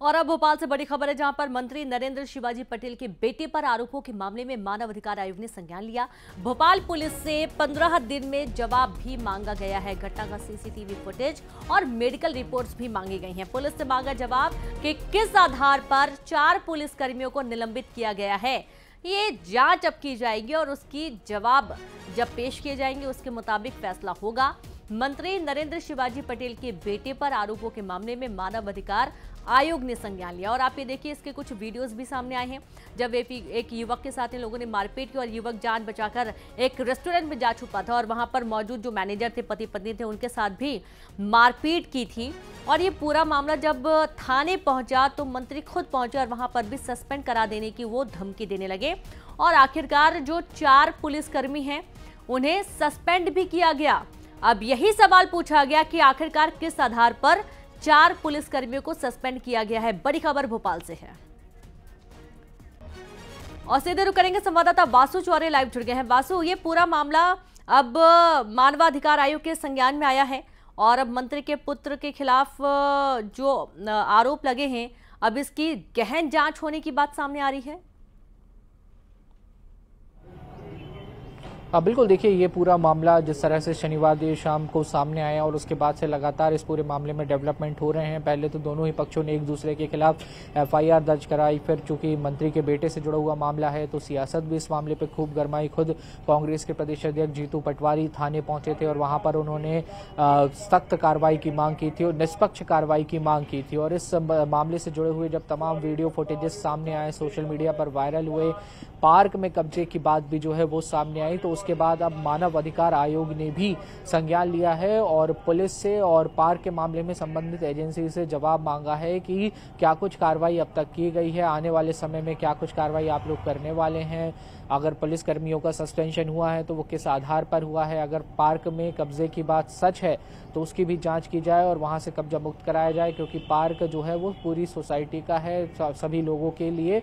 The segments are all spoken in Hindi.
और अब भोपाल से बड़ी खबर है जहां पर मंत्री नरेंद्र शिवाजी पटेल के बेटे पर आरोपों के मामले में मानव अधिकार आयोग ने संज्ञान लिया भोपाल पुलिस से 15 दिन में जवाब भी मांगा गया है घटना का सीसीटीवी फुटेज और मेडिकल रिपोर्ट्स भी मांगी गई हैं पुलिस से मांगा जवाब कि किस आधार पर चार पुलिस कर्मियों को निलंबित किया गया है ये जाँच अब की जाएगी और उसकी जवाब जब पेश किए जाएंगे उसके मुताबिक फैसला होगा मंत्री नरेंद्र शिवाजी पटेल के बेटे पर आरोपों के मामले में मानव अधिकार आयोग ने संज्ञान लिया और आप ये देखिए इसके कुछ वीडियोस भी सामने आए हैं जब एक युवक के साथ इन लोगों ने मारपीट की और युवक जान बचाकर एक रेस्टोरेंट में जा छुपा था और वहाँ पर मौजूद जो मैनेजर थे पति पत्नी थे उनके साथ भी मारपीट की थी और ये पूरा मामला जब थाने पहुंचा तो मंत्री खुद पहुंचे और वहां पर भी सस्पेंड करा देने की वो धमकी देने लगे और आखिरकार जो चार पुलिसकर्मी हैं उन्हें सस्पेंड भी किया गया अब यही सवाल पूछा गया कि आखिरकार किस आधार पर चार पुलिसकर्मियों को सस्पेंड किया गया है बड़ी खबर भोपाल से है और सीधे रुक करेंगे संवाददाता वासु चौरे लाइव जुड़ गए हैं वासु ये पूरा मामला अब मानवाधिकार आयोग के संज्ञान में आया है और अब मंत्री के पुत्र के खिलाफ जो आरोप लगे हैं अब इसकी गहन जांच होने की बात सामने आ रही है हाँ, बिल्कुल देखिए ये पूरा मामला जिस तरह से शनिवार देर शाम को सामने आया और उसके बाद से लगातार इस पूरे मामले में डेवलपमेंट हो रहे हैं पहले तो दोनों ही पक्षों ने एक दूसरे के खिलाफ एफआईआर दर्ज कराई फिर चूंकि मंत्री के बेटे से जुड़ा हुआ मामला है तो सियासत भी इस मामले पर खूब गरमाई खुद कांग्रेस के प्रदेश अध्यक्ष जीतू पटवारी थाने पहुंचे थे और वहां पर उन्होंने सख्त कार्रवाई की मांग की थी और निष्पक्ष कार्रवाई की मांग की थी और इस मामले से जुड़े हुए जब तमाम वीडियो फुटेजेस सामने आए सोशल मीडिया पर वायरल हुए पार्क में कब्जे की बात भी जो है वो सामने आई तो उसके बाद अब मानव अधिकार आयोग ने भी संज्ञान लिया है और पुलिस से और पार्क के मामले में संबंधित एजेंसी से जवाब मांगा है कि क्या कुछ कार्रवाई अब तक की गई है आने वाले समय में क्या कुछ कार्रवाई आप लोग करने वाले हैं अगर पुलिसकर्मियों का सस्पेंशन हुआ है तो वो किस आधार पर हुआ है अगर पार्क में कब्जे की बात सच है तो उसकी भी जांच की जाए और वहाँ से कब्जा मुक्त कराया जाए क्योंकि पार्क जो है वो पूरी सोसाइटी का है सभी लोगों के लिए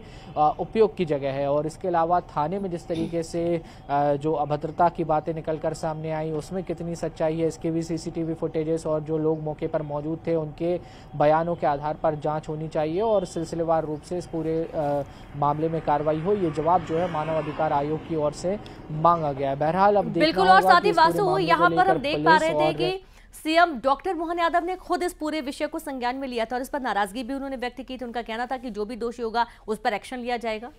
उपयोग की जगह है और इसके अलावा थाने में जिस तरीके से जो अभद्रता की बातें निकलकर सामने आई उसमें कितनी सच्चाई है इसके भी सीसीटीवी फुटेजेस और जो लोग मौके पर मौजूद थे उनके बयानों के आधार पर जांच होनी चाहिए और सिलसिलेवार रूप से इस पूरे आ, मामले में कार्रवाई हो ये जवाब जो है मानव अधिकार आयोग की ओर से मांगा गया है बहरहाल अब बिल्कुल और साथ ही यहाँ पर हम देख पा रहे थे कि सीएम डॉक्टर मोहन यादव ने खुद इस पूरे विषय को संज्ञान में लिया था और इस पर नाराजगी भी उन्होंने व्यक्त की थी उनका कहना था कि जो भी दोषी होगा उस पर एक्शन लिया जाएगा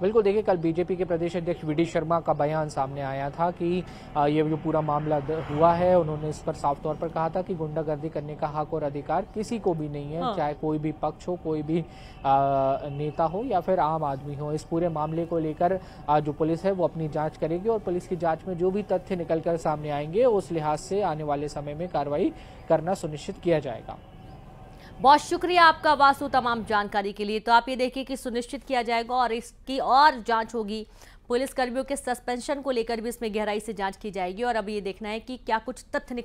बिल्कुल देखिए कल बीजेपी के प्रदेश अध्यक्ष वी शर्मा का बयान सामने आया था कि ये जो पूरा मामला हुआ है उन्होंने इस पर साफ तौर पर कहा था कि गुंडागर्दी करने का हक और अधिकार किसी को भी नहीं है हाँ। चाहे कोई भी पक्ष हो कोई भी नेता हो या फिर आम आदमी हो इस पूरे मामले को लेकर जो पुलिस है वो अपनी जाँच करेगी और पुलिस की जाँच में जो भी तथ्य निकल कर सामने आएंगे उस लिहाज से आने वाले समय में कार्रवाई करना सुनिश्चित किया जाएगा बहुत शुक्रिया आपका वासु तमाम जानकारी के लिए तो आप ये देखिए कि सुनिश्चित किया जाएगा और इसकी और जांच होगी पुलिसकर्मियों के सस्पेंशन को लेकर भी इसमें गहराई से जांच की जाएगी और अब ये देखना है कि क्या कुछ तथ्य